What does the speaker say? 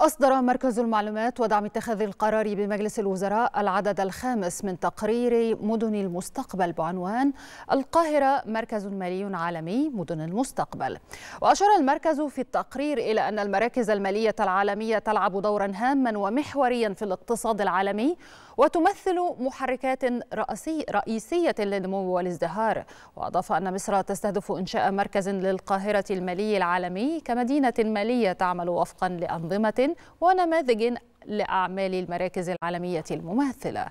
أصدر مركز المعلومات ودعم اتخاذ القرار بمجلس الوزراء العدد الخامس من تقرير مدن المستقبل بعنوان القاهرة مركز مالي عالمي مدن المستقبل وأشار المركز في التقرير إلى أن المراكز المالية العالمية تلعب دورا هاما ومحوريا في الاقتصاد العالمي وتمثل محركات رأسي رئيسية للنمو والازدهار وأضاف أن مصر تستهدف إنشاء مركز للقاهرة المالي العالمي كمدينة مالية تعمل وفقا لأنظمة ونماذج لأعمال المراكز العالمية المماثلة